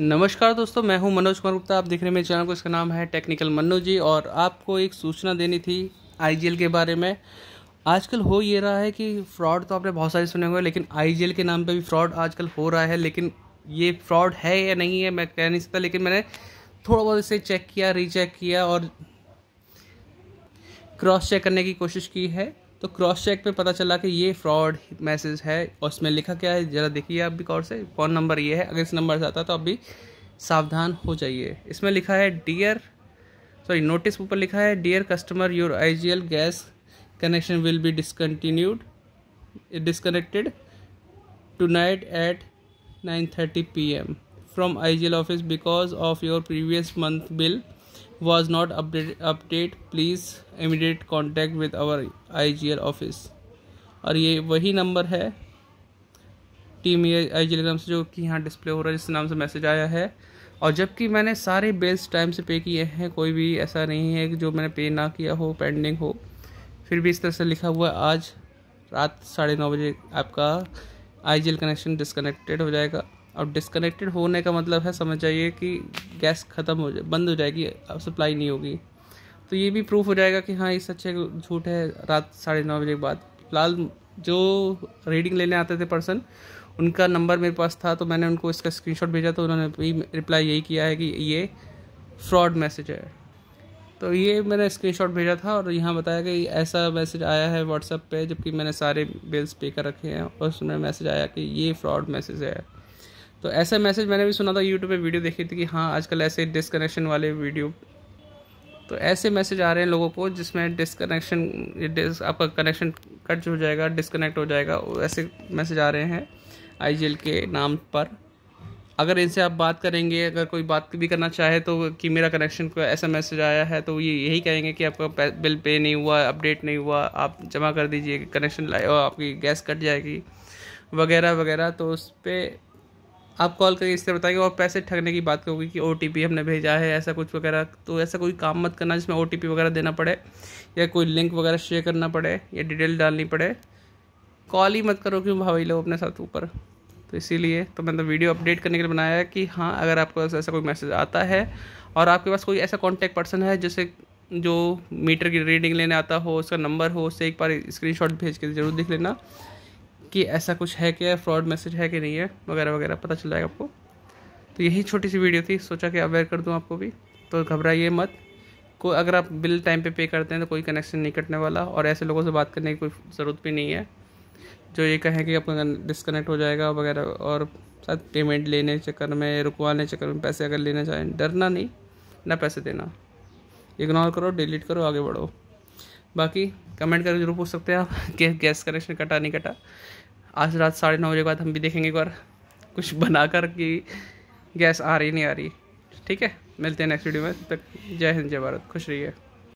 नमस्कार दोस्तों मैं हूं मनोज कुमार गुप्ता आप देख रहे हैं मेरे चैनल को इसका नाम है टेक्निकल मनोज जी और आपको एक सूचना देनी थी आईजीएल के बारे में आजकल हो ये रहा है कि फ्रॉड तो आपने बहुत सारे सुने हुए लेकिन आईजीएल के नाम पे भी फ्रॉड आजकल हो रहा है लेकिन ये फ्रॉड है या नहीं है मैं कह नहीं सकता लेकिन मैंने थोड़ा बहुत इसे चेक किया रीचेक किया और क्रॉस चेक करने की कोशिश की है तो क्रॉस चेक पे पता चला कि ये फ्रॉड मैसेज है और उसमें लिखा क्या है ज़रा देखिए आप भी कौन से फ़ोन नंबर ये है अगर इस नंबर से आता तो आप भी सावधान हो जाइए इसमें लिखा है डियर सॉरी नोटिस ऊपर लिखा है dear customer your I gas connection will be discontinued disconnected tonight at nine thirty P M from I G L office because of your previous month bill was not update update, please immediate contact with our IGL office. और ये वही number है team ये आई जी नाम से जो कि यहाँ डिस्प्ले हो रहा है जिस नाम से मैसेज आया है और जबकि मैंने सारे बिल्स टाइम से पे किए हैं कोई भी ऐसा नहीं है कि जो मैंने पे ना किया हो पेंडिंग हो फिर भी इस तरह से लिखा हुआ आज रात साढ़े नौ बजे आपका आई कनेक्शन डिसकनेक्टेड हो जाएगा और डिस्कनेक्टेड होने का मतलब है समझ जाइए कि गैस ख़त्म हो जाए बंद हो जाएगी अब सप्लाई नहीं होगी तो ये भी प्रूफ हो जाएगा कि हाँ ये सच्चे झूठ है रात साढ़े नौ बजे के बाद फिलहाल जो रीडिंग लेने आते थे पर्सन उनका नंबर मेरे पास था तो मैंने उनको इसका स्क्रीनशॉट भेजा तो उन्होंने भी रिप्लाई यही किया है कि ये फ्रॉड मैसेज है तो ये मैंने स्क्रीनशॉट भेजा था और यहाँ बताया कि ऐसा मैसेज आया है व्हाट्सअप पे जबकि मैंने सारे बिल्स पे कर रखे हैं और उसमें मैसेज आया कि ये फ्रॉड मैसेज है तो ऐसा मैसेज मैंने भी सुना था यूट्यूब पे वीडियो देखी थी कि हाँ आजकल ऐसे डिसकनेक्शन वाले वीडियो तो ऐसे मैसेज आ रहे हैं लोगों को जिसमें डिसकनेक्शन डिस, आपका कनेक्शन कट हो जाएगा डिसकनेक्ट हो जाएगा ऐसे मैसेज आ रहे हैं आई के नाम पर अगर इनसे आप बात करेंगे अगर कोई बात भी करना चाहे तो कि मेरा कनेक्शन को ऐसा मैसेज आया है तो ये यही कहेंगे कि आपका बिल पे नहीं हुआ अपडेट नहीं हुआ आप जमा कर दीजिए कनेक्शन लाए आपकी गैस कट जाएगी वगैरह वगैरह तो उस पर आप कॉल करके इससे बताएंगे और पैसे ठगने की बात करोगे कि ओ हमने भेजा है ऐसा कुछ वगैरह तो ऐसा कोई काम मत करना जिसमें ओ वगैरह देना पड़े या कोई लिंक वगैरह शेयर करना पड़े या डिटेल डालनी पड़े कॉल ही मत करो क्यों भाई लोग अपने साथ ऊपर तो इसीलिए तो मैंने तो वीडियो अपडेट करने के लिए बनाया है कि हाँ अगर आपको ऐसा कोई मैसेज आता है और आपके पास कोई ऐसा कॉन्टैक्ट पर्सन है जैसे जो मीटर की रीडिंग लेने आता हो उसका नंबर हो उससे एक बार स्क्रीनशॉट भेज के ज़रूर देख लेना कि ऐसा कुछ है क्या फ्रॉड मैसेज है कि नहीं है वगैरह वगैरह पता चल जाएगा आपको तो यही छोटी सी वीडियो थी सोचा कि अवेयर कर दूँ आपको भी तो घबराइए मत को अगर आप बिल टाइम पे पे करते हैं तो कोई कनेक्शन नहीं कटने वाला और ऐसे लोगों से बात करने की कोई ज़रूरत भी नहीं है जो ये कहें कि आपका डिसकनेक्ट हो जाएगा वगैरह और साथ पेमेंट लेने चक्कर में रुकवाने चक्कर में पैसे अगर लेना चाहें डरना नहीं ना पैसे देना इग्नोर करो डिलीट करो आगे बढ़ो बाकी कमेंट करके जरूर पूछ सकते हैं आप कि गैस कनेक्शन कटा नहीं कटा आज रात साढ़े नौ बजे के बाद हम भी देखेंगे एक बार कुछ बना कर कि गैस आ रही नहीं आ रही ठीक है मिलते हैं नेक्स्ट वीडियो में तब तक जय हिंद जय भारत खुश रहिए